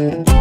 Thank you.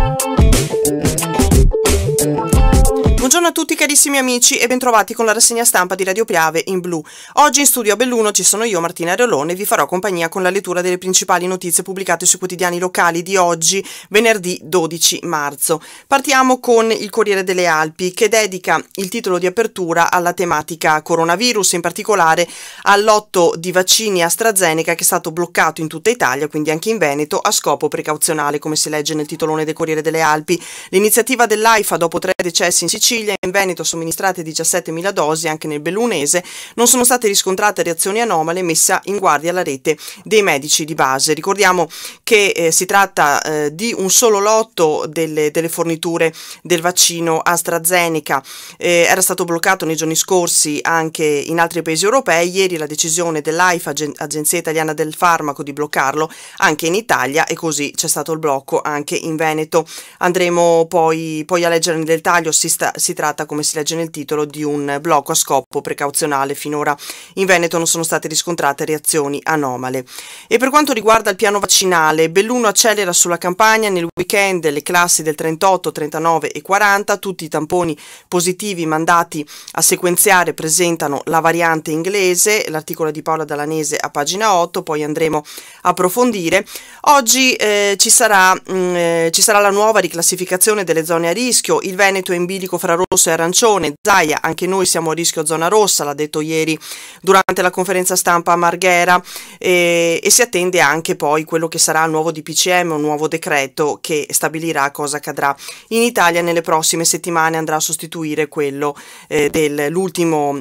Buongiorno a tutti carissimi amici e bentrovati con la rassegna stampa di Radio Piave in blu. Oggi in studio a Belluno ci sono io Martina Reolone e vi farò compagnia con la lettura delle principali notizie pubblicate sui quotidiani locali di oggi, venerdì 12 marzo. Partiamo con il Corriere delle Alpi che dedica il titolo di apertura alla tematica coronavirus, in particolare al lotto di vaccini AstraZeneca che è stato bloccato in tutta Italia, quindi anche in Veneto, a scopo precauzionale, come si legge nel titolone del Corriere delle Alpi. L'iniziativa dell'AIFA dopo tre decessi in Sicilia Sicilia e in Veneto somministrate 17.000 dosi, anche nel Bellunese, non sono state riscontrate reazioni anomale messa in guardia la rete dei medici di base. Ricordiamo che eh, si tratta eh, di un solo lotto delle, delle forniture del vaccino AstraZeneca. Eh, era stato bloccato nei giorni scorsi anche in altri paesi europei. Ieri la decisione dell'AIFA, Agenzia Italiana del Farmaco, di bloccarlo anche in Italia e così c'è stato il blocco anche in Veneto. Andremo poi, poi a leggere nel dettaglio, si, sta, si si tratta, come si legge nel titolo, di un blocco a scopo precauzionale. Finora in Veneto non sono state riscontrate reazioni anomale. E per quanto riguarda il piano vaccinale, Belluno accelera sulla campagna nel weekend le classi del 38, 39 e 40, tutti i tamponi positivi mandati a sequenziare presentano la variante inglese, l'articolo di Paola Dalanese a pagina 8, poi andremo a approfondire. Oggi eh, ci, sarà, mh, mm, eh, ci sarà la nuova riclassificazione delle zone a rischio, il Veneto è in bilico fra rosso e arancione. Zaia, anche noi siamo a rischio zona rossa, l'ha detto ieri durante la conferenza stampa a Marghera e, e si attende anche poi quello che sarà il nuovo DPCM, un nuovo decreto che stabilirà cosa accadrà in Italia nelle prossime settimane, andrà a sostituire quello eh, dell'ultimo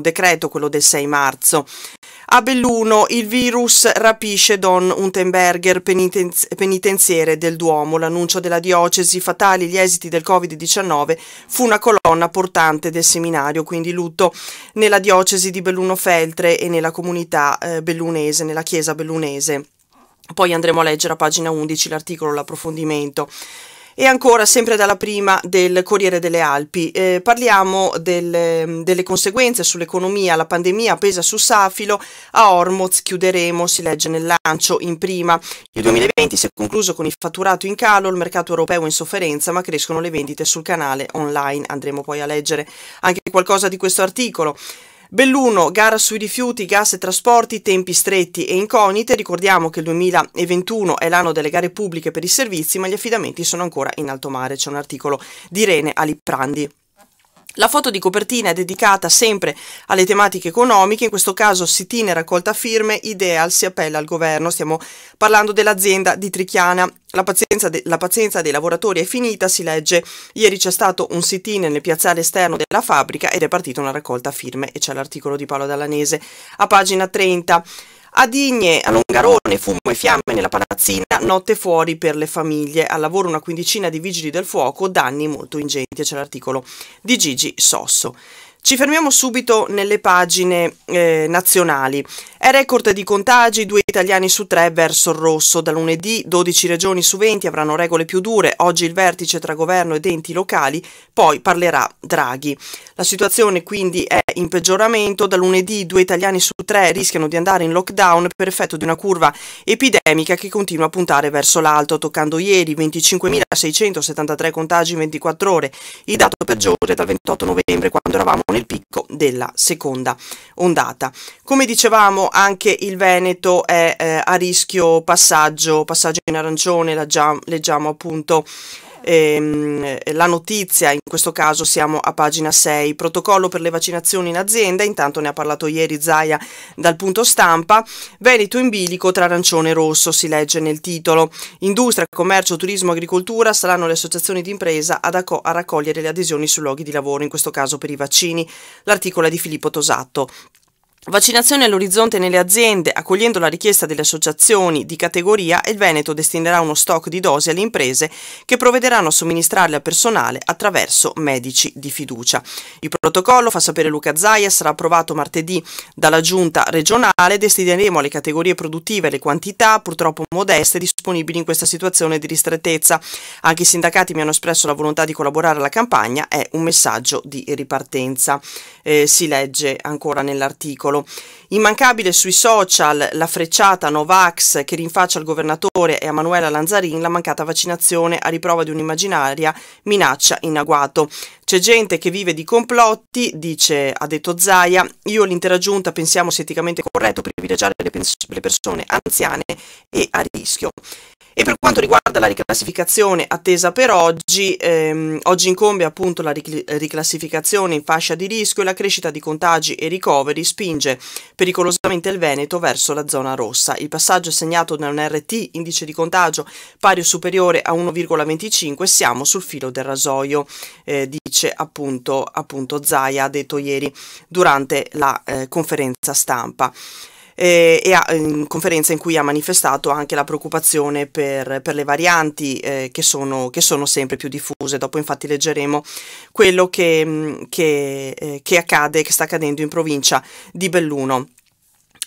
decreto, quello del 6 marzo. A Belluno il virus rapisce Don Untenberger, penitenziere del Duomo. L'annuncio della diocesi fatali gli esiti del Covid-19 fu una colonna portante del seminario, quindi Lutto, nella diocesi di Belluno Feltre e nella comunità eh, bellunese, nella chiesa bellunese. Poi andremo a leggere a pagina 11 l'articolo, l'approfondimento. E ancora, sempre dalla prima del Corriere delle Alpi, eh, parliamo del, mm, delle conseguenze sull'economia. La pandemia pesa su Safilo, a Ormuz chiuderemo, si legge nel lancio in prima. Il 2020 si è concluso con il fatturato in calo, il mercato europeo in sofferenza, ma crescono le vendite sul canale online. Andremo poi a leggere anche qualcosa di questo articolo. Belluno, gara sui rifiuti, gas e trasporti, tempi stretti e incognite. Ricordiamo che il 2021 è l'anno delle gare pubbliche per i servizi, ma gli affidamenti sono ancora in alto mare. C'è un articolo di Irene Aliprandi. La foto di copertina è dedicata sempre alle tematiche economiche, in questo caso Sitine raccolta firme, Ideal si appella al governo, stiamo parlando dell'azienda di Trichiana. La pazienza, de la pazienza dei lavoratori è finita, si legge. Ieri c'è stato un sit-in nel piazzale esterno della fabbrica ed è partita una raccolta firme e c'è l'articolo di Paolo Dallanese a pagina 30. A Digne, a Longarone, fumo e fiamme nella palazzina, notte fuori per le famiglie. Al lavoro una quindicina di vigili del fuoco, danni molto ingenti, c'è l'articolo di Gigi Sosso. Ci fermiamo subito nelle pagine eh, nazionali. È record di contagi, due italiani su tre verso il rosso. Da lunedì 12 regioni su 20 avranno regole più dure. Oggi il vertice tra governo ed enti locali, poi parlerà Draghi. La situazione quindi è in peggioramento. Da lunedì due italiani su tre rischiano di andare in lockdown per effetto di una curva epidemica che continua a puntare verso l'alto, toccando ieri 25.673 contagi in 24 ore, il dato peggiore dal 28 novembre quando eravamo con il picco della seconda ondata. Come dicevamo anche il Veneto è eh, a rischio passaggio, passaggio in arancione, leggiamo, leggiamo appunto ehm, la notizia, in questo caso siamo a pagina 6, protocollo per le vaccinazioni in azienda, intanto ne ha parlato ieri Zaia dal punto stampa, Veneto in bilico tra arancione e rosso, si legge nel titolo. Industria, commercio, turismo, agricoltura saranno le associazioni di impresa ad a raccogliere le adesioni su luoghi di lavoro, in questo caso per i vaccini. L'articolo è di Filippo Tosatto. Vaccinazione all'orizzonte nelle aziende, accogliendo la richiesta delle associazioni di categoria, il Veneto destinerà uno stock di dosi alle imprese che provvederanno a somministrarle al personale attraverso medici di fiducia. Il protocollo, fa sapere Luca Zaia, sarà approvato martedì dalla Giunta regionale. Destineremo alle categorie produttive le quantità, purtroppo modeste, disponibili in questa situazione di ristrettezza. Anche i sindacati mi hanno espresso la volontà di collaborare alla campagna, è un messaggio di ripartenza. Eh, si legge ancora nell'articolo. Scandalo. Immancabile sui social la frecciata Novax che rinfaccia al governatore e a Manuela Lanzarin la mancata vaccinazione a riprova di un'immaginaria minaccia in agguato. C'è gente che vive di complotti, dice, ha detto Zaia, io e l'intera giunta pensiamo sia eticamente corretto privilegiare le, pers le persone anziane e a rischio. E per quanto riguarda la riclassificazione attesa per oggi, ehm, oggi incombe appunto la riclassificazione in fascia di rischio e la crescita di contagi e ricoveri spinge pericolosamente il Veneto verso la zona rossa. Il passaggio è segnato da un RT, indice di contagio pari o superiore a 1,25, siamo sul filo del rasoio, eh, dice appunto, appunto Zaia, ha detto ieri durante la eh, conferenza stampa eh, e ha, in conferenza in cui ha manifestato anche la preoccupazione per, per le varianti eh, che, sono, che, sono, sempre più diffuse. Dopo infatti leggeremo quello che, mm, che, eh, che accade, che sta accadendo in provincia di Belluno.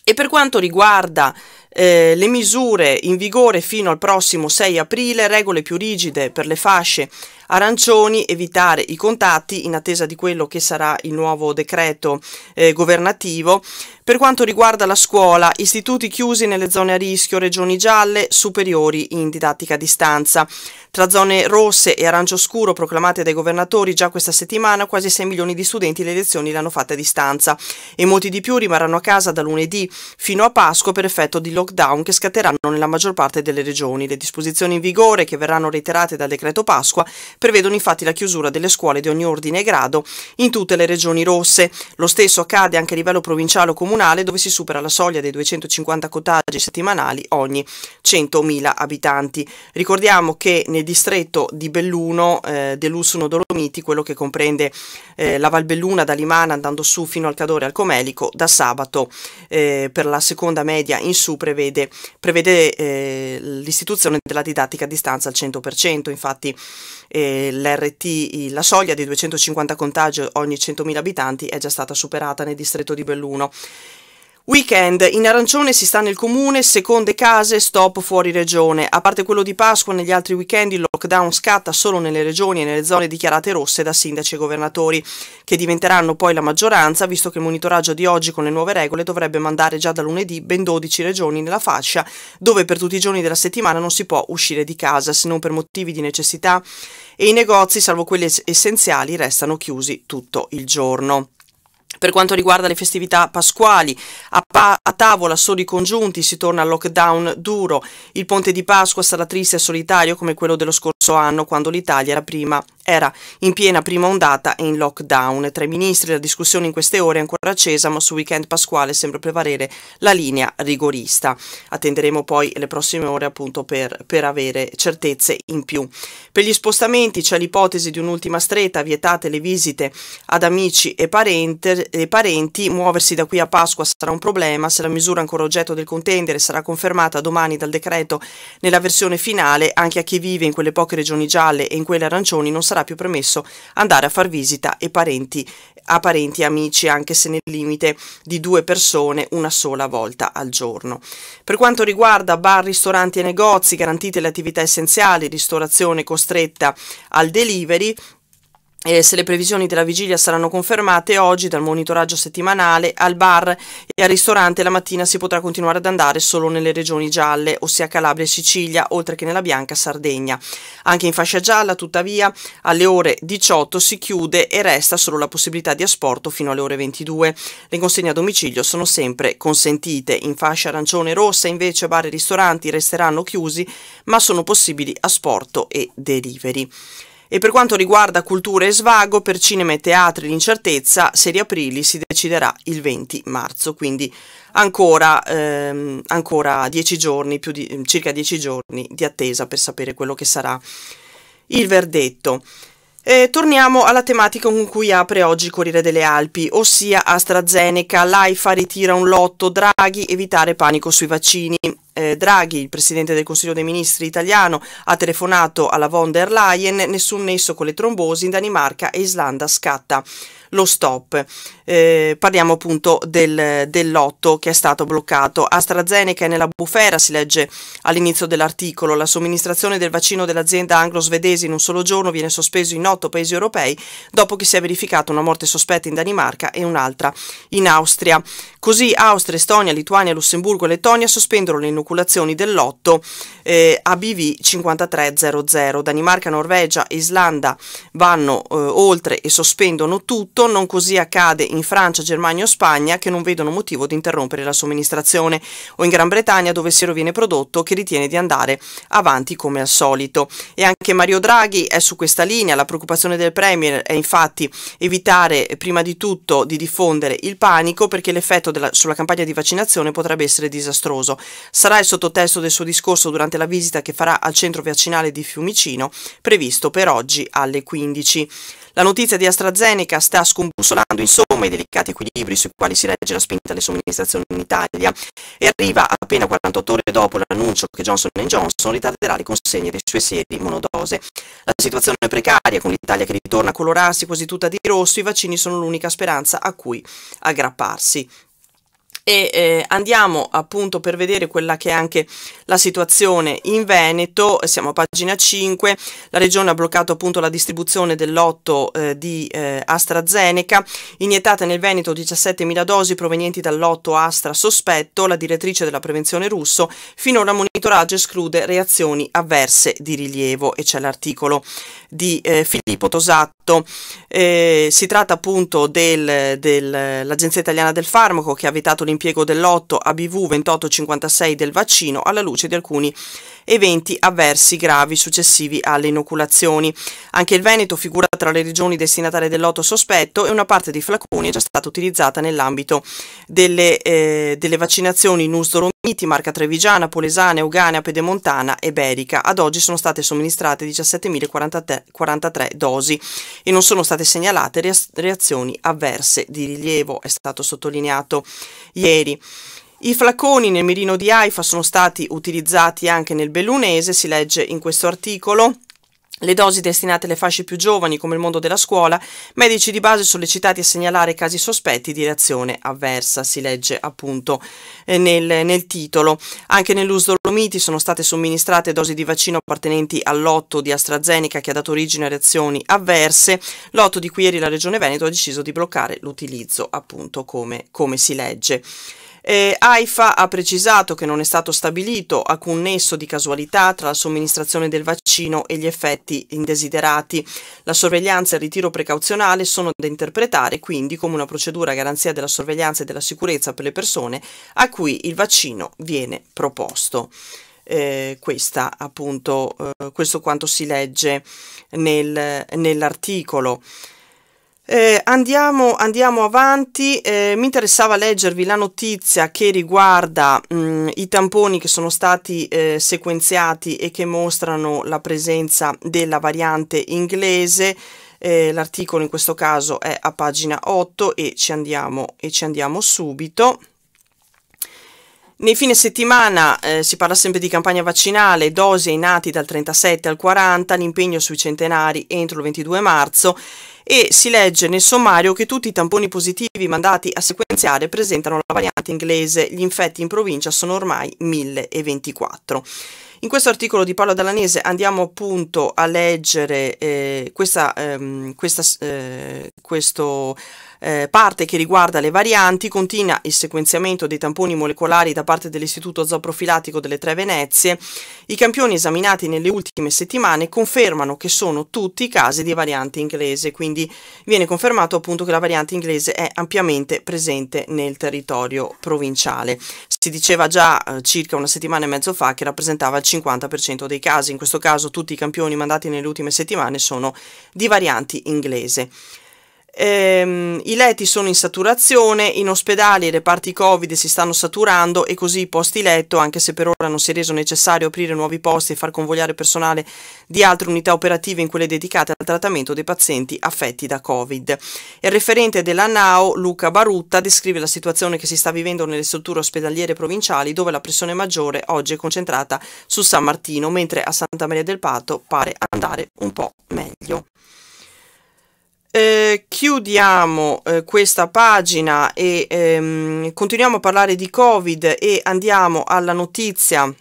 E per quanto riguarda eh, le misure in vigore fino al prossimo 6 aprile, regole più rigide per le fasce arancioni, evitare i contatti in attesa di quello che sarà il nuovo decreto eh, governativo. Per quanto riguarda la scuola, istituti chiusi nelle zone a rischio, regioni gialle, superiori in didattica a distanza. Tra zone rosse e arancio scuro proclamate dai governatori già questa settimana, quasi 6 milioni di studenti le lezioni le hanno fatte a distanza e molti di più rimarranno a casa da lunedì fino a Pasqua per effetto di lockdown che scatteranno nella maggior parte delle regioni. Le disposizioni in vigore, che verranno reiterate dal decreto Pasqua, prevedono infatti la chiusura delle scuole di ogni ordine e grado in tutte le regioni rosse. Lo stesso accade anche a livello provinciale o comunale dove si supera la soglia dei 250 cotaggi settimanali ogni 100.000 abitanti. Ricordiamo che nel distretto di Belluno, eh, Delusuno Dolomiti, quello che comprende eh, la Valbelluna da Limana andando su fino al Cadore al Comelico, da sabato eh, per la seconda media in su prevede, prevede eh, l'istituzione della didattica a distanza al 100%. Infatti eh, l'RT, la soglia di 250 contagi ogni 100.000 abitanti è già stata superata nel distretto di Belluno. Weekend, in arancione si sta nel comune, seconde case, stop fuori regione. A parte quello di Pasqua, negli altri weekend il lockdown scatta solo nelle regioni e nelle zone dichiarate rosse da sindaci e governatori, che diventeranno poi la maggioranza, visto che il monitoraggio di oggi con le nuove regole dovrebbe mandare già da lunedì ben 12 regioni nella fascia, dove per tutti i giorni della settimana non si può uscire di casa se non per motivi di necessità e i negozi, salvo quelli essenziali, restano chiusi tutto il giorno. Per quanto riguarda le festività pasquali, a, pa a tavola solo i congiunti si torna al lockdown duro. Il ponte di Pasqua sarà triste e solitario come quello dello scorso anno, quando l'Italia era prima era in piena prima ondata e in lockdown. Tra i ministri la discussione in queste ore è ancora accesa, ma su weekend pasquale sembra prevalere la linea rigorista. Attenderemo poi le prossime ore appunto per, per avere certezze in più. Per gli spostamenti c'è l'ipotesi di un'ultima stretta, vietate le visite ad amici e, parente, e parenti, muoversi da qui a Pasqua sarà un problema, se la misura ancora oggetto del contendere sarà confermata domani dal decreto nella versione finale, anche a chi vive in quelle poche regioni gialle e in quelle arancioni non sarà sarà più permesso andare a far visita e parenti, a parenti e amici, anche se nel limite di due persone una sola volta al giorno. Per quanto riguarda bar, ristoranti e negozi, garantite le attività essenziali, ristorazione costretta al delivery, eh, se le previsioni della vigilia saranno confermate oggi dal monitoraggio settimanale, al bar e al ristorante la mattina si potrà continuare ad andare solo nelle regioni gialle, ossia Calabria e Sicilia, oltre che nella bianca Sardegna. Anche in fascia gialla, tuttavia, alle ore 18 si chiude e resta solo la possibilità di asporto fino alle ore 22. Le consegne a domicilio sono sempre consentite. In fascia arancione e rossa, invece, bar e ristoranti resteranno chiusi, ma sono possibili asporto e delivery. E per quanto riguarda cultura e svago, per cinema e teatri l'incertezza, se riaprirli si deciderà il 20 marzo, quindi ancora, ehm, ancora dieci giorni, di, circa 10 giorni di attesa per sapere quello che sarà il verdetto. Eh, torniamo alla tematica con cui apre oggi Corriere delle Alpi, ossia AstraZeneca, l'AIFA ritira un lotto, Draghi evitare panico sui vaccini. Eh, Draghi, il presidente del Consiglio dei Ministri italiano, ha telefonato alla von der Leyen, nessun nesso con le trombosi in Danimarca e Islanda scatta lo stop. Eh, parliamo appunto del, del, lotto che è stato bloccato. AstraZeneca è nella bufera, si legge all'inizio dell'articolo. La somministrazione del vaccino dell'azienda anglo-svedese in un solo giorno viene sospeso in otto paesi europei dopo che si è verificata una morte sospetta in Danimarca e un'altra in Austria. Così Austria, Estonia, Lituania, Lussemburgo e Lettonia sospendono le inoculazioni del lotto eh, ABV 5300. Danimarca, Norvegia e Islanda vanno eh, oltre e sospendono tutto tutto, non così accade in Francia, Germania o Spagna che non vedono motivo di interrompere la somministrazione o in Gran Bretagna dove il siero viene prodotto che ritiene di andare avanti come al solito. E anche Mario Draghi è su questa linea, la preoccupazione del Premier è infatti evitare prima di tutto di diffondere il panico perché l'effetto della, sulla campagna di vaccinazione potrebbe essere disastroso. Sarà il sottotesto del suo discorso durante la visita che farà al centro vaccinale di Fiumicino, previsto per oggi alle 15. La notizia di AstraZeneca sta scombussolando insomma i delicati equilibri sui quali si regge la spinta alle somministrazioni in Italia e arriva appena 48 ore dopo l'annuncio che Johnson Johnson ritarderà le consegne dei suoi seri monodose. La situazione è precaria, con l'Italia che ritorna a colorarsi quasi tutta di rosso, i vaccini sono l'unica speranza a cui aggrapparsi e eh, andiamo appunto per vedere quella che è anche la situazione in Veneto, siamo a pagina 5, la regione ha bloccato appunto la distribuzione del lotto eh, di eh, AstraZeneca, iniettate nel Veneto 17.000 dosi provenienti dal lotto Astra sospetto, la direttrice della prevenzione russo, finora monitoraggio esclude reazioni avverse di rilievo e c'è l'articolo di eh, Filippo Tosato fatto. Eh, si tratta appunto dell'Agenzia Italiana del Farmaco che ha vietato l'impiego dell'8 ABV 2856 del vaccino alla luce di alcuni eventi avversi gravi successivi alle inoculazioni. Anche il Veneto figura tra le regioni destinatarie del lotto sospetto e una parte dei flaconi è già stata utilizzata nell'ambito delle, eh, delle vaccinazioni in Usdoromini, Marca Trevigiana, Polesana, Euganea, Pedemontana e Berica. Ad oggi sono state somministrate 17.043 dosi e non sono state segnalate reazioni avverse di rilievo, è stato sottolineato ieri. I flaconi nel mirino di Haifa sono stati utilizzati anche nel bellunese, si legge in questo articolo. Le dosi destinate alle fasce più giovani, come il mondo della scuola, medici di base sollecitati a segnalare casi sospetti di reazione avversa, si legge appunto eh, nel, nel titolo. Anche nell'Us sono state somministrate dosi di vaccino appartenenti al lotto di AstraZeneca che ha dato origine a reazioni avverse, lotto di cui ieri la Regione Veneto ha deciso di bloccare l'utilizzo, appunto come, come si legge. Eh, AIFA ha precisato che non è stato stabilito alcun nesso di casualità tra la somministrazione del vaccino e gli effetti indesiderati. La sorveglianza e il ritiro precauzionale sono da interpretare quindi come una procedura a garanzia della sorveglianza e della sicurezza per le persone a cui il vaccino viene proposto. Eh, questa, appunto, eh, questo quanto si legge nel, nell'articolo. Eh, andiamo, andiamo, avanti, eh, mi interessava leggervi la notizia che riguarda mh, mm, i tamponi che sono stati eh, sequenziati e che mostrano la presenza della variante inglese. Eh, l'articolo in questo caso è a pagina 8 e ci andiamo, e ci andiamo subito. Nei fine settimana eh, si parla sempre di campagna vaccinale, dosi ai nati dal 37 al 40, l'impegno sui centenari entro il 22 marzo e si legge nel sommario che tutti i tamponi positivi mandati a sequenziare presentano la variante inglese. Gli infetti in provincia sono ormai 1024. In questo articolo di Paolo Dallanese andiamo appunto a leggere eh, questa, ehm, questa eh, questo, eh, parte che riguarda le varianti, continua il sequenziamento dei tamponi molecolari da parte dell'Istituto Zooprofilattico delle Tre Venezie. I campioni esaminati nelle ultime settimane confermano che sono tutti casi di variante inglese, quindi viene confermato appunto che la variante inglese è ampiamente presente nel territorio provinciale. Si diceva già eh, circa una settimana e mezzo fa che rappresentava il 50% dei casi. In questo caso tutti i campioni mandati nelle ultime settimane sono di varianti inglese. Ehm, I letti sono in saturazione, in ospedali i reparti Covid si stanno saturando e così i posti letto, anche se per ora non si è reso necessario aprire nuovi posti e far convogliare personale di altre unità operative in quelle dedicate al trattamento dei pazienti affetti da Covid. Il referente della NAO, Luca Barutta, descrive la situazione che si sta vivendo nelle strutture ospedaliere provinciali dove la pressione maggiore oggi è concentrata su San Martino, mentre a Santa Maria del Pato pare andare un po' meglio. Eh, chiudiamo eh, questa pagina e ehm, continuiamo a parlare di Covid e andiamo alla notizia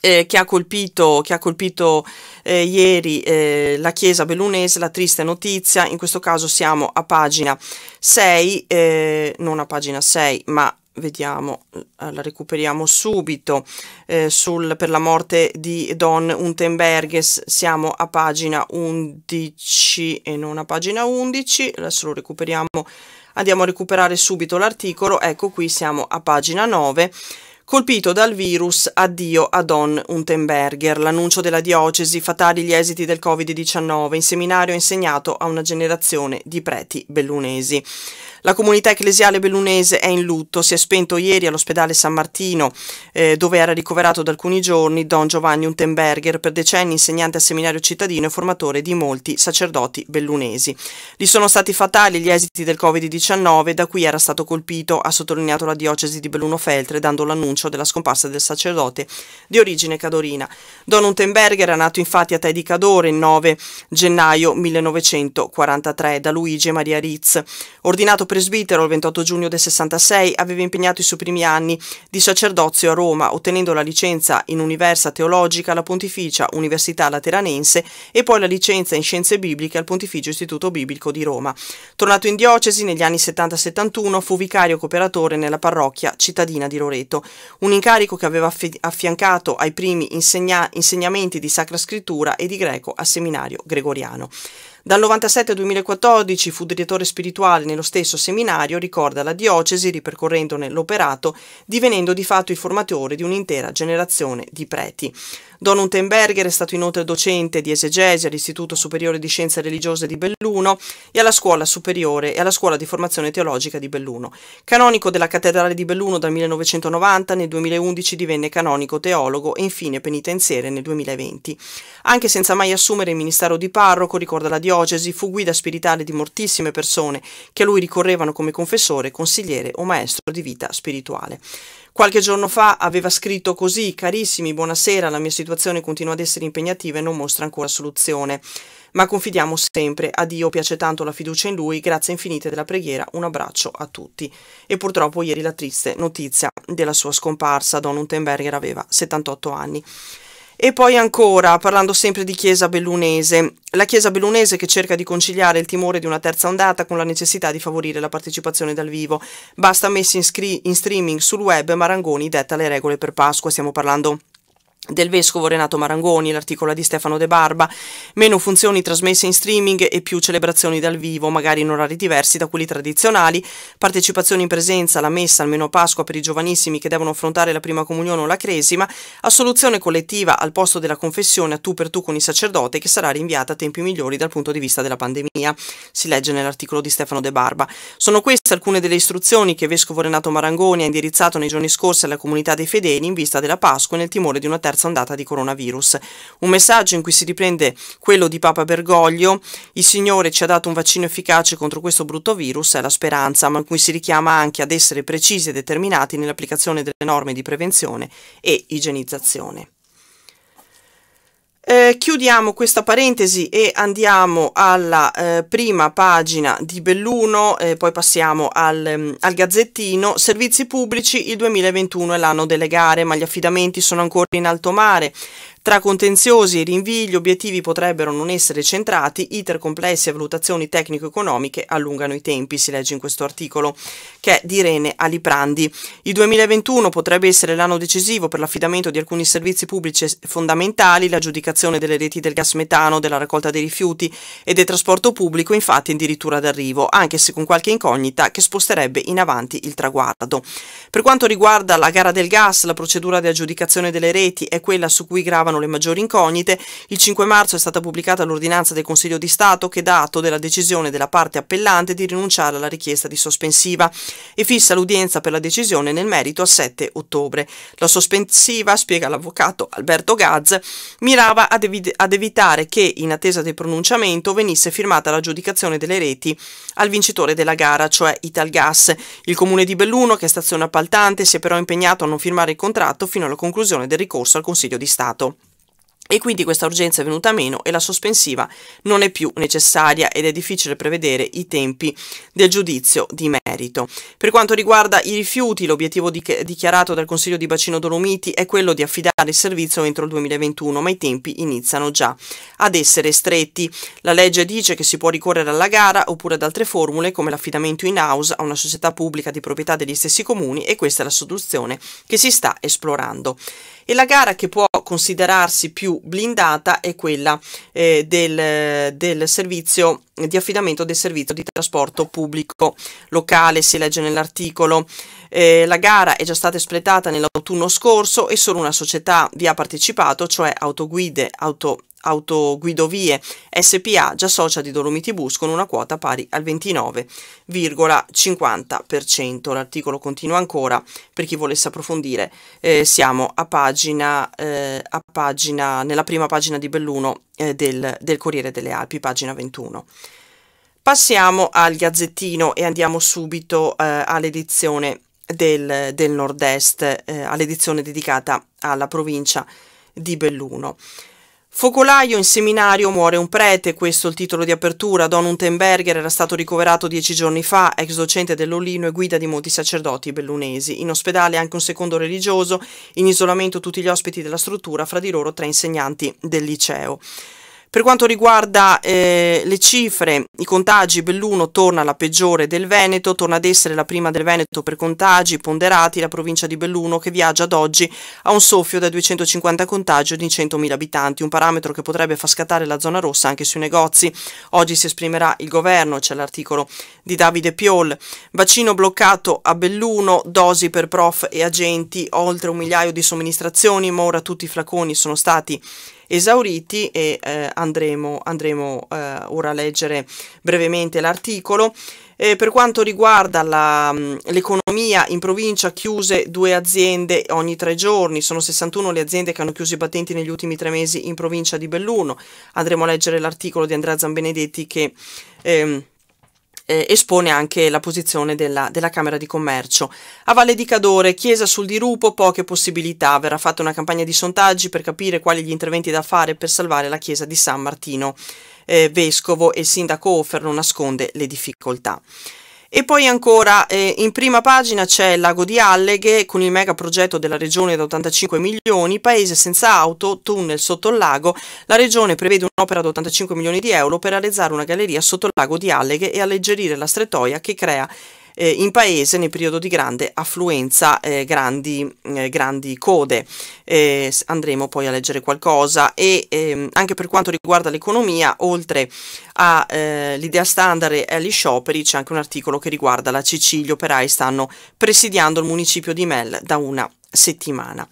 eh, che ha colpito, che ha colpito eh, ieri eh, la chiesa bellunese, la triste notizia, in questo caso siamo a pagina 6, eh, non a pagina 6 ma vediamo, eh, la recuperiamo subito, eh, sul, per la morte di Don Untenberges siamo a pagina 11 e non a pagina 11, adesso lo recuperiamo, andiamo a recuperare subito l'articolo, ecco qui siamo a pagina 9, colpito dal virus addio a Don Untenberger, l'annuncio della diocesi, fatali gli esiti del Covid-19, in seminario insegnato a una generazione di preti bellunesi. La comunità ecclesiale bellunese è in lutto, si è spento ieri all'ospedale San Martino, eh, dove era ricoverato da alcuni giorni Don Giovanni Untenberger, per decenni insegnante al seminario cittadino e formatore di molti sacerdoti bellunesi. Gli sono stati fatali gli esiti del Covid-19 da cui era stato colpito, ha sottolineato la diocesi di Belluno Feltre, dando l'annuncio annuncio della scomparsa del sacerdote di origine cadorina. Don Untenberger era nato infatti a Tè di Cadore il 9 gennaio 1943 da Luigi e Maria Ritz. Ordinato presbitero il 28 giugno del 66, aveva impegnato i suoi primi anni di sacerdozio a Roma, ottenendo la licenza in Universa Teologica alla Pontificia Università Lateranense e poi la licenza in Scienze Bibliche al Pontificio Istituto Biblico di Roma. Tornato in diocesi negli anni 70-71, fu vicario cooperatore nella parrocchia cittadina di Loreto un incarico che aveva affiancato ai primi insegna insegnamenti di Sacra Scrittura e di greco al seminario gregoriano. Dal 97 al 2014 fu direttore spirituale nello stesso seminario, ricorda la diocesi, ripercorrendone l'operato, divenendo di fatto il formatore di un'intera generazione di preti. Don Untenberger è stato inoltre docente di esegesi all'Istituto Superiore di Scienze Religiose di Belluno e alla Scuola Superiore e alla Scuola di Formazione Teologica di Belluno. Canonico della Cattedrale di Belluno dal 1990, nel 2011 divenne canonico teologo e infine penitenziere nel 2020. Anche senza mai assumere il ministero di parroco, ricorda la diocesi, diocesi fu guida spirituale di moltissime persone che a lui ricorrevano come confessore, consigliere o maestro di vita spirituale. Qualche giorno fa aveva scritto così, carissimi, buonasera, la mia situazione continua ad essere impegnativa e non mostra ancora soluzione, ma confidiamo sempre, a Dio piace tanto la fiducia in Lui, grazie infinite della preghiera, un abbraccio a tutti. E purtroppo ieri la triste notizia della sua scomparsa, Don Untenberger aveva 78 anni. E poi ancora, parlando sempre di Chiesa bellunese, la Chiesa bellunese che cerca di conciliare il timore di una terza ondata con la necessità di favorire la partecipazione dal vivo. Basta messi in, in streaming sul web, Marangoni detta le regole per Pasqua, stiamo parlando del vescovo Renato Marangoni, l'articolo di Stefano De Barba, meno funzioni trasmesse in streaming e più celebrazioni dal vivo, magari in orari diversi da quelli tradizionali, partecipazione in presenza alla messa almeno a Pasqua per i giovanissimi che devono affrontare la prima comunione o la cresima, assoluzione collettiva al posto della confessione a tu per tu con il sacerdote che sarà rinviata a tempi migliori dal punto di vista della pandemia, si legge nell'articolo di Stefano De Barba. Sono queste alcune delle istruzioni che vescovo Renato Marangoni ha indirizzato nei giorni scorsi alla comunità dei fedeli in vista della Pasqua e nel timore di una terza terza ondata di coronavirus. Un messaggio in cui si riprende quello di Papa Bergoglio, il Signore ci ha dato un vaccino efficace contro questo brutto virus, è la speranza, ma in cui si richiama anche ad essere precisi e determinati nell'applicazione delle norme di prevenzione e igienizzazione. Eh, chiudiamo questa parentesi e andiamo alla eh, prima pagina di Belluno, eh, poi passiamo al, mm, al, Gazzettino. Servizi pubblici, il 2021 è l'anno delle gare, ma gli affidamenti sono ancora in alto mare. Tra contenziosi e rinvii gli obiettivi potrebbero non essere centrati, iter complessi e valutazioni tecnico-economiche allungano i tempi, si legge in questo articolo, che è di Irene Aliprandi. Il 2021 potrebbe essere l'anno decisivo per l'affidamento di alcuni servizi pubblici fondamentali, l'aggiudicazione delle reti del gas metano, della raccolta dei rifiuti e del trasporto pubblico infatti addirittura d'arrivo, anche se con qualche incognita che sposterebbe in avanti il traguardo. Per quanto riguarda la gara del gas, la procedura di aggiudicazione delle reti è quella su cui gravano restano le maggiori incognite, il 5 marzo è stata pubblicata l'ordinanza del Consiglio di Stato che dà atto della decisione della parte appellante di rinunciare alla richiesta di sospensiva e fissa l'udienza per la decisione nel merito a 7 ottobre. La sospensiva, spiega l'avvocato Alberto Gaz, mirava ad, evi ad evitare che, in attesa del pronunciamento, venisse firmata l'aggiudicazione delle reti al vincitore della gara, cioè Italgas. Il comune di Belluno, che è stazione appaltante, si è però impegnato a non firmare il contratto fino alla conclusione del ricorso al Consiglio di Stato. E quindi questa urgenza è venuta meno e la sospensiva non è più necessaria ed è difficile prevedere i tempi del giudizio di merito. Per quanto riguarda i rifiuti, l'obiettivo dichiarato dal Consiglio di Bacino Dolomiti è quello di affidare il servizio entro il 2021, ma i tempi iniziano già ad essere stretti. La legge dice che si può ricorrere alla gara oppure ad altre formule come l'affidamento in house a una società pubblica di proprietà degli stessi comuni e questa è la soluzione che si sta esplorando e la gara che può considerarsi più blindata è quella eh, del, del servizio di affidamento del servizio di trasporto pubblico locale, si legge nell'articolo. Eh, la gara è già stata espletata nell'autunno scorso e solo una società vi ha partecipato, cioè Autoguide Auto, Autoguidovie SPA, già socia di Dolomiti Bus con una quota pari al 29,50%. L'articolo continua ancora, per chi volesse approfondire, eh, siamo a pagina, eh, a pagina, nella prima pagina di Belluno eh, del, del Corriere delle Alpi, pagina 21. Passiamo al Gazzettino e andiamo subito eh, all'edizione del, del nord-est, eh, all'edizione dedicata alla provincia di Belluno. Focolaio in seminario muore un prete, questo è il titolo di apertura. Don Untenberger era stato ricoverato dieci giorni fa, ex docente dell'Olino e guida di molti sacerdoti bellunesi. In ospedale anche un secondo religioso, in isolamento tutti gli ospiti della struttura, fra di loro tre insegnanti del liceo. Per quanto riguarda eh, le cifre, i contagi, Belluno torna la peggiore del Veneto, torna ad essere la prima del Veneto per contagi ponderati, la provincia di Belluno che viaggia ad oggi a un soffio da 250 contagi ogni 100.000 abitanti, un parametro che potrebbe far scattare la zona rossa anche sui negozi. Oggi si esprimerà il governo, c'è l'articolo di Davide Piol. Vaccino bloccato a Belluno, dosi per prof e agenti, oltre un migliaio di somministrazioni, ma ora tutti i flaconi sono stati esauriti e eh, andremo, andremo eh, ora a leggere brevemente l'articolo. Eh, per quanto riguarda mm, l'economia, in provincia chiuse due aziende ogni tre giorni, sono 61 le aziende che hanno chiuso i battenti negli ultimi tre mesi in provincia di Belluno. Andremo a leggere l'articolo di Andrea Zambenedetti che... Ehm, eh, espone anche la posizione della, della, Camera di Commercio. A Valle di Cadore, chiesa sul dirupo, poche possibilità. Verrà fatta una campagna di sondaggi per capire quali gli interventi da fare per salvare la chiesa di San Martino. Eh, vescovo e il sindaco Offer non nasconde le difficoltà. E poi ancora eh, in prima pagina c'è il Lago di Alleghe con il mega progetto della regione da 85 milioni, paese senza auto, tunnel sotto il lago. La regione prevede un'opera da 85 milioni di euro per realizzare una galleria sotto il lago di Alleghe e alleggerire la strettoia che crea eh, in paese nel periodo di grande affluenza, eh, grandi, eh, grandi, code. Eh, andremo poi a leggere qualcosa e ehm, anche per quanto riguarda l'economia, oltre all'idea eh, standard e agli scioperi, c'è anche un articolo che riguarda la CC, gli operai stanno presidiando il municipio di Mel da una settimana.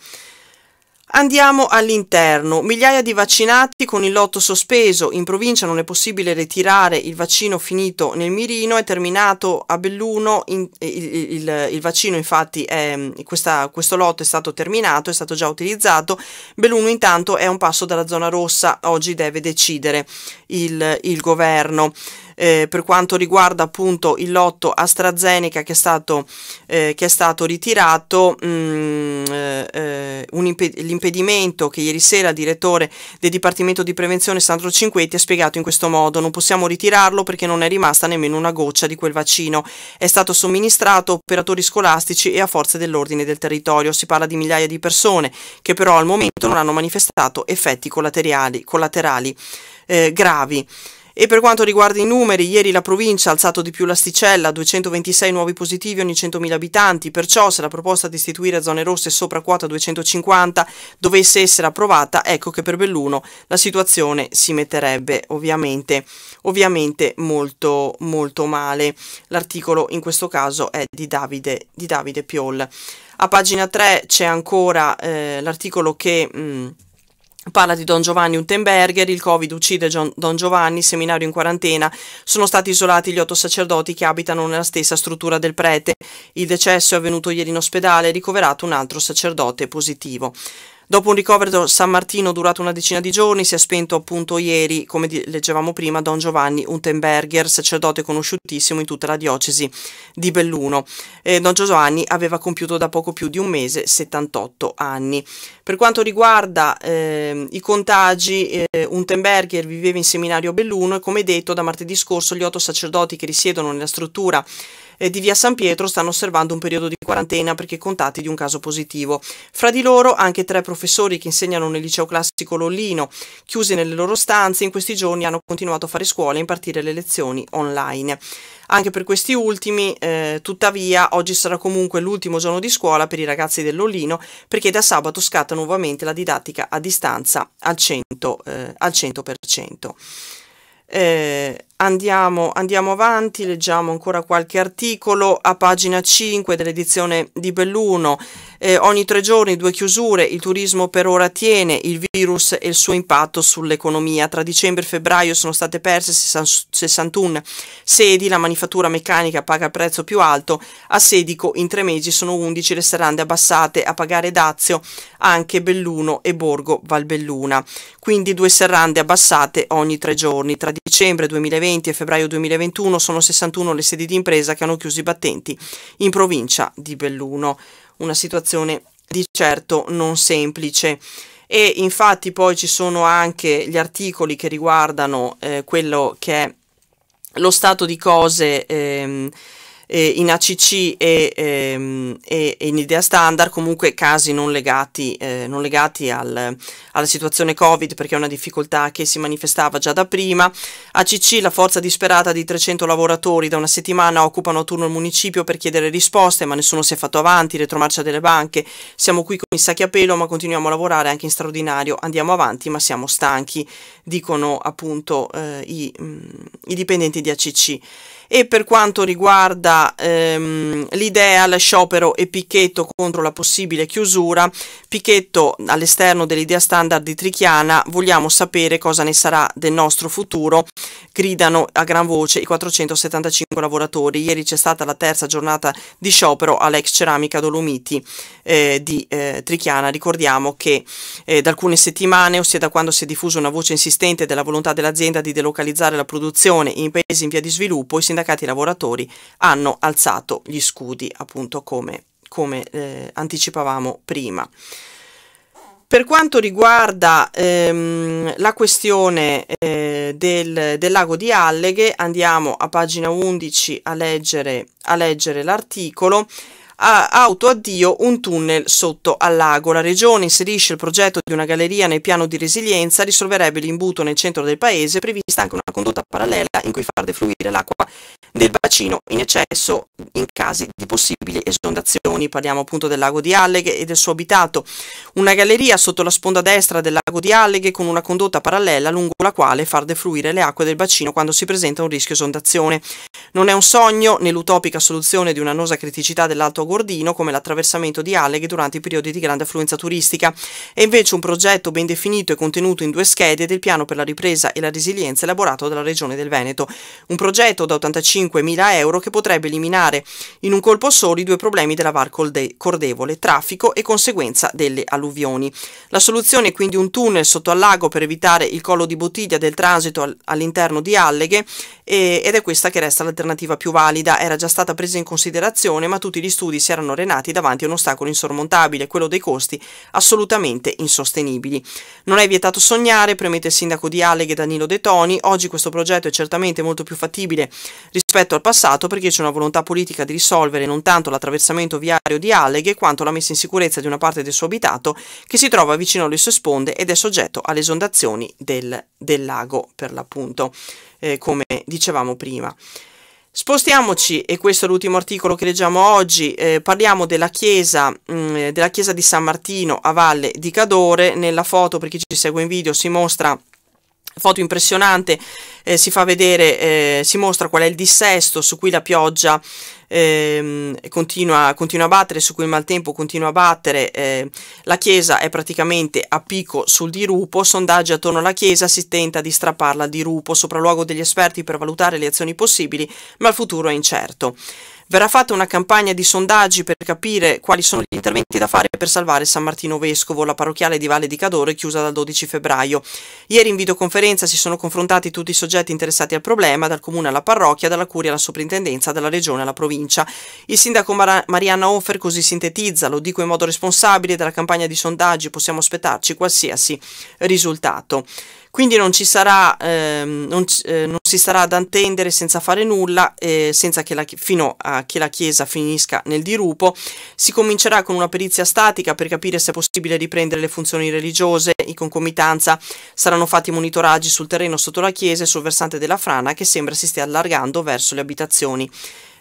Andiamo all'interno. Migliaia di vaccinati con il lotto sospeso. In provincia non è possibile ritirare il vaccino finito nel mirino. È terminato a Belluno. In, eh, il, il, il, vaccino, infatti, è, mm, questa, questo lotto è stato terminato, è stato già utilizzato. Belluno, intanto, è un passo dalla zona rossa. Oggi deve decidere il, il governo eh, per quanto riguarda appunto il lotto AstraZeneca che è stato, eh, che è stato ritirato, mh, mm, eh, eh impe- l'impedimento che ieri sera il direttore del Dipartimento di Prevenzione Sandro Cinquetti ha spiegato in questo modo, non possiamo ritirarlo perché non è rimasta nemmeno una goccia di quel vaccino, è stato somministrato a operatori scolastici e a forze dell'ordine del territorio, si parla di migliaia di persone che però al momento non hanno manifestato effetti collaterali, collaterali eh, gravi. E per quanto riguarda i numeri, ieri la provincia ha alzato di più l'asticella, 226 nuovi positivi ogni 100.000 abitanti, perciò se la proposta di istituire zone rosse sopra quota 250 dovesse essere approvata, ecco che per Belluno la situazione si metterebbe ovviamente, ovviamente molto, molto male. L'articolo in questo caso è di Davide, di Davide Piol. A pagina 3 c'è ancora eh, l'articolo che... Mh, mm, Parla di Don Giovanni Untenberger, il Covid uccide Don Giovanni, seminario in quarantena, sono stati isolati gli otto sacerdoti che abitano nella stessa struttura del prete, il decesso è avvenuto ieri in ospedale, ricoverato un altro sacerdote positivo. Dopo un ricovero San Martino durato una decina di giorni, si è spento appunto ieri, come leggevamo prima, Don Giovanni Untenberger, sacerdote conosciutissimo in tutta la diocesi di Belluno. Eh, Don Giovanni aveva compiuto da poco più di un mese 78 anni. Per quanto riguarda eh, i contagi, eh, Untenberger viveva in seminario a Belluno e come detto da martedì scorso gli otto sacerdoti che risiedono nella struttura eh, di via San Pietro stanno osservando un periodo di quarantena perché contatti di un caso positivo. Fra di loro anche tre professori che insegnano nel liceo classico Lollino, chiusi nelle loro stanze, in questi giorni hanno continuato a fare scuola e impartire le lezioni online. Anche per questi ultimi, eh, tuttavia, oggi sarà comunque l'ultimo giorno di scuola per i ragazzi dell'Ollino perché da sabato scatta nuovamente la didattica a distanza al 100%. Eh, al 100%. Eh, Andiamo, andiamo, avanti, leggiamo ancora qualche articolo a pagina 5 dell'edizione di Belluno. Eh, ogni tre giorni due chiusure, il turismo per ora tiene, il virus e il suo impatto sull'economia. Tra dicembre e febbraio sono state perse 61 sedi, la manifattura meccanica paga il prezzo più alto, a Sedico in tre mesi sono 11 le serrande abbassate, a pagare Dazio anche Belluno e Borgo Valbelluna. Quindi due serrande abbassate ogni tre giorni. Tra dicembre 2020 2020 e febbraio 2021 sono 61 le sedi di impresa che hanno chiuso i battenti in provincia di Belluno. Una situazione di certo non semplice e infatti poi ci sono anche gli articoli che riguardano eh, quello che è lo stato di cose ehm, eh, in ACC e, ehm, e, in idea standard comunque casi non legati, eh, non legati al, alla situazione Covid perché è una difficoltà che si manifestava già da prima. ACC, la forza disperata di 300 lavoratori da una settimana occupano a turno il municipio per chiedere risposte ma nessuno si è fatto avanti, retromarcia delle banche, siamo qui con i sacchi a pelo ma continuiamo a lavorare anche in straordinario, andiamo avanti ma siamo stanchi, dicono appunto eh, i, mh, mm, i dipendenti di ACC e per quanto riguarda ehm, l'idea, sciopero e Picchetto contro la possibile chiusura, Picchetto all'esterno dell'idea standard di Trichiana, vogliamo sapere cosa ne sarà del nostro futuro, gridano a gran voce i 475 lavoratori. Ieri c'è stata la terza giornata di sciopero all'ex ceramica Dolomiti eh, di eh, Trichiana. Ricordiamo che eh, da alcune settimane, ossia da quando si è diffusa una voce insistente della volontà dell'azienda di delocalizzare la produzione in paesi in via di sviluppo, i sindacati lavoratori hanno alzato gli scudi, appunto come, come eh, anticipavamo prima. Per quanto riguarda ehm, la questione eh, del, del, lago di Alleghe, andiamo a pagina 11 a leggere, a leggere l'articolo auto addio un tunnel sotto al lago. La regione inserisce il progetto di una galleria nel piano di resilienza, risolverebbe l'imbuto nel centro del paese, prevista anche una condotta parallela in cui far defluire l'acqua del bacino in eccesso in casi di possibili esondazioni. Parliamo appunto del lago di Alleghe e del suo abitato. Una galleria sotto la sponda destra del lago di Alleghe con una condotta parallela lungo la quale far defluire le acque del bacino quando si presenta un rischio esondazione. Non è un sogno né l'utopica soluzione di un'annosa criticità dell'alto Gordino come l'attraversamento di alleghe durante i periodi di grande affluenza turistica. È invece un progetto ben definito e contenuto in due schede del piano per la ripresa e la resilienza elaborato dalla Regione del Veneto. Un progetto da 85.000 euro che potrebbe eliminare in un colpo solo i due problemi della Var Cordevole, traffico e conseguenza delle alluvioni. La soluzione è quindi un tunnel sotto al lago per evitare il collo di bottiglia del transito all'interno di alleghe ed è questa che resta l'alternativa più valida. Era già stata presa in considerazione ma tutti gli studi studi si erano renati davanti a un ostacolo insormontabile, quello dei costi assolutamente insostenibili. Non è vietato sognare, premette il sindaco di Alleghe Danilo De Toni, oggi questo progetto è certamente molto più fattibile rispetto al passato perché c'è una volontà politica di risolvere non tanto l'attraversamento viario di Alleghe quanto la messa in sicurezza di una parte del suo abitato che si trova vicino alle sue sponde ed è soggetto alle esondazioni del, del lago per l'appunto, eh, come dicevamo prima. Spostiamoci, e questo è l'ultimo articolo che leggiamo oggi, eh, parliamo della chiesa, mh, mm, della chiesa di San Martino a Valle di Cadore, nella foto per chi ci segue in video si mostra foto impressionante eh, si fa vedere, eh, si mostra qual è il dissesto su cui la pioggia eh, continua, continua, a battere, su cui il maltempo continua a battere, eh, la chiesa è praticamente a picco sul dirupo, sondaggi attorno alla chiesa, si tenta di strapparla al dirupo, sopralluogo degli esperti per valutare le azioni possibili, ma il futuro è incerto. Verrà fatta una campagna di sondaggi per capire quali sono gli interventi da fare per salvare San Martino Vescovo, la parrocchiale di Valle di Cadore, chiusa dal 12 febbraio. Ieri in videoconferenza si sono confrontati tutti i soggetti interessati al problema, dal comune alla parrocchia, dalla curia alla soprintendenza, dalla regione alla provincia. Il sindaco Mar Marianna Offer così sintetizza, lo dico in modo responsabile, dalla campagna di sondaggi possiamo aspettarci qualsiasi risultato. Quindi non, ci sarà, ehm, non, eh, non, si sarà da attendere senza fare nulla, eh, senza che la, fino a che la Chiesa finisca nel dirupo. Si comincerà con una perizia statica per capire se è possibile riprendere le funzioni religiose in concomitanza. Saranno fatti monitoraggi sul terreno sotto la Chiesa e sul versante della frana che sembra si stia allargando verso le abitazioni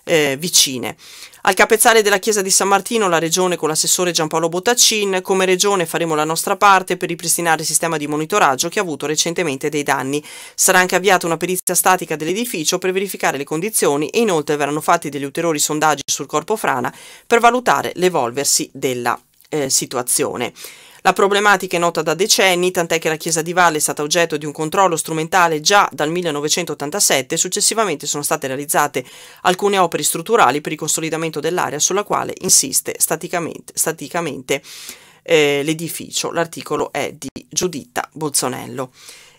eh, vicine. Al capezzale della chiesa di San Martino la regione con l'assessore Giampaolo Bottaccin, come regione faremo la nostra parte per ripristinare il sistema di monitoraggio che ha avuto recentemente dei danni. Sarà anche avviata una perizia statica dell'edificio per verificare le condizioni e inoltre verranno fatti degli ulteriori sondaggi sul corpo frana per valutare l'evolversi della eh, situazione. La problematica è nota da decenni, tant'è che la chiesa di Valle è stata oggetto di un controllo strumentale già dal 1987 e successivamente sono state realizzate alcune opere strutturali per il consolidamento dell'area sulla quale insiste staticamente, staticamente eh, l'edificio. L'articolo è di Giuditta Bolzonello.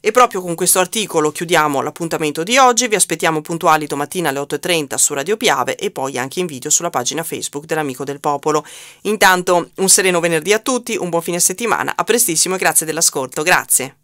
E proprio con questo articolo chiudiamo l'appuntamento di oggi, vi aspettiamo puntuali domattina alle 8.30 su Radio Piave e poi anche in video sulla pagina Facebook dell'Amico del Popolo. Intanto un sereno venerdì a tutti, un buon fine settimana, a prestissimo e grazie dell'ascolto, grazie.